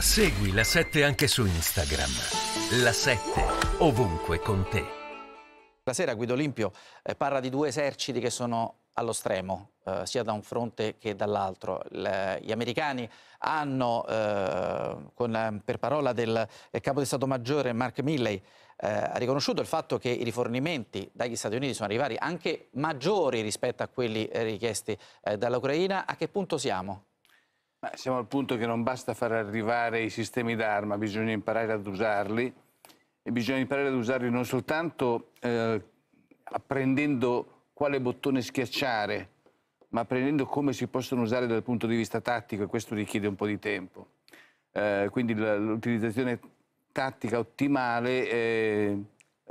Segui la 7 anche su Instagram. La 7 ovunque con te. Stasera Guido Olimpio eh, parla di due eserciti che sono allo stremo, eh, sia da un fronte che dall'altro. Le, gli americani hanno, eh, con, eh, per parola del capo di Stato Maggiore Mark Milley, eh, riconosciuto il fatto che i rifornimenti dagli Stati Uniti sono arrivati anche maggiori rispetto a quelli eh, richiesti dall'Ucraina. A che punto siamo? Ma siamo al punto che non basta far arrivare i sistemi d'arma, bisogna imparare ad usarli e bisogna imparare ad usarli non soltanto eh, apprendendo quale bottone schiacciare, ma apprendendo come si possono usare dal punto di vista tattico e questo richiede un po' di tempo. Eh, quindi l'utilizzazione tattica ottimale eh,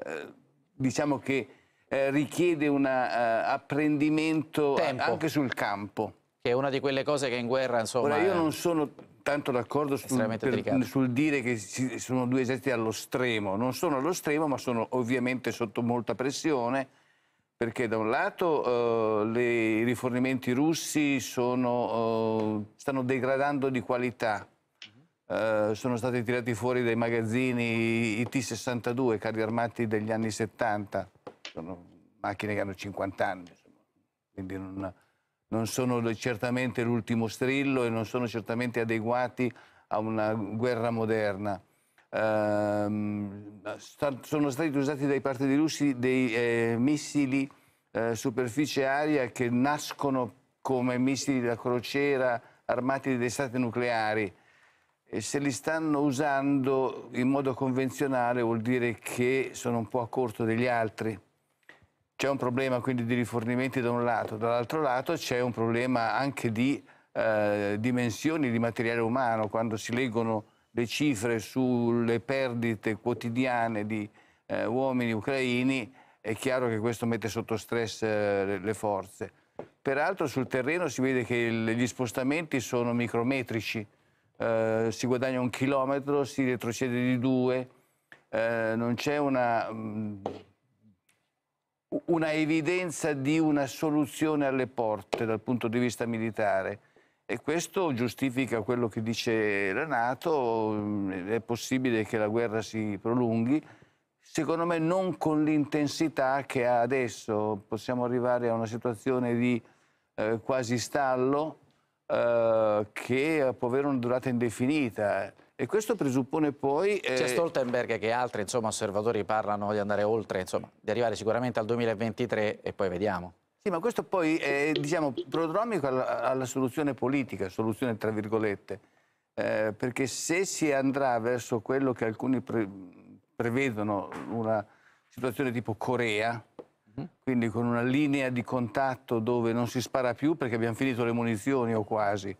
eh diciamo che eh, richiede un eh, apprendimento tempo. anche sul campo che è una di quelle cose che in guerra insomma... Ora io non sono tanto d'accordo sul, sul, dire che ci sono due esercizi allo stremo, non sono allo stremo ma sono ovviamente sotto molta pressione perché da un lato eh, i rifornimenti russi sono, eh, stanno degradando di qualità, eh, sono stati tirati fuori dai magazzini i T-62, carri armati degli anni 70, sono macchine che hanno 50 anni, insomma. quindi non non sono certamente l'ultimo strillo e non sono certamente adeguati a una guerra moderna. Ehm, sono stati usati dai partiti russi dei eh, missili eh, superficie aria che nascono come missili da crociera armati di estate nucleari e se li stanno usando in modo convenzionale vuol dire che sono un po' a corto degli altri. C'è un problema quindi di rifornimenti da un lato, dall'altro lato c'è un problema anche di eh, dimensioni di materiale umano, quando si leggono le cifre sulle perdite quotidiane di eh, uomini ucraini, è chiaro che questo mette sotto stress eh, le, forze. Peraltro sul terreno si vede che il, gli spostamenti sono micrometrici, eh, si guadagna un chilometro, si retrocede di due, eh, non c'è una... Mh, una evidenza di una soluzione alle porte dal punto di vista militare. E questo giustifica quello che dice la Nato, mm, è possibile che la guerra si prolunghi, secondo me non con l'intensità che ha adesso, possiamo arrivare a una situazione di eh, quasi stallo eh, che può avere una durata indefinita. E questo presuppone poi... Eh... C'è Stoltenberg che altri insomma, osservatori parlano di andare oltre, insomma, di arrivare sicuramente al 2023 e poi vediamo. Sì, ma questo poi è eh, diciamo, prodromico alla, alla soluzione politica, soluzione tra virgolette, eh, perché se si andrà verso quello che alcuni pre prevedono, una situazione tipo Corea, mm -hmm. quindi con una linea di contatto dove non si spara più perché abbiamo finito le munizioni o quasi,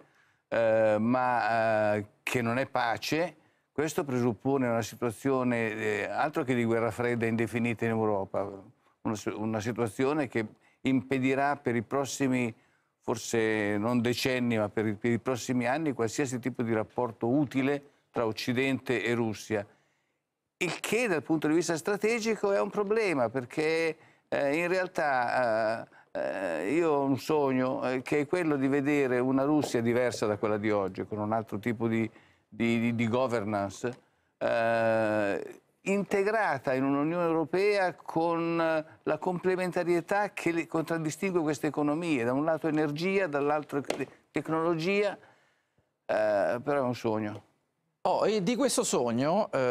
eh, ma eh, che non è pace, questo presuppone una situazione, eh, altro che di guerra fredda indefinita in Europa, una, una situazione che impedirà per i prossimi, forse non decenni, ma per i, per i prossimi anni qualsiasi tipo di rapporto utile tra Occidente e Russia. Il che dal punto di vista strategico è un problema perché eh, in realtà eh, eh, io ho un sogno eh, che è quello di vedere una Russia diversa da quella di oggi, con un altro tipo di, di, di, di governance, eh, integrata in un'Unione Europea con eh, la complementarietà che contraddistingue queste economie, da un lato energia, dall'altro tecnologia, eh, però è un sogno. Oh, e di questo sogno... Eh,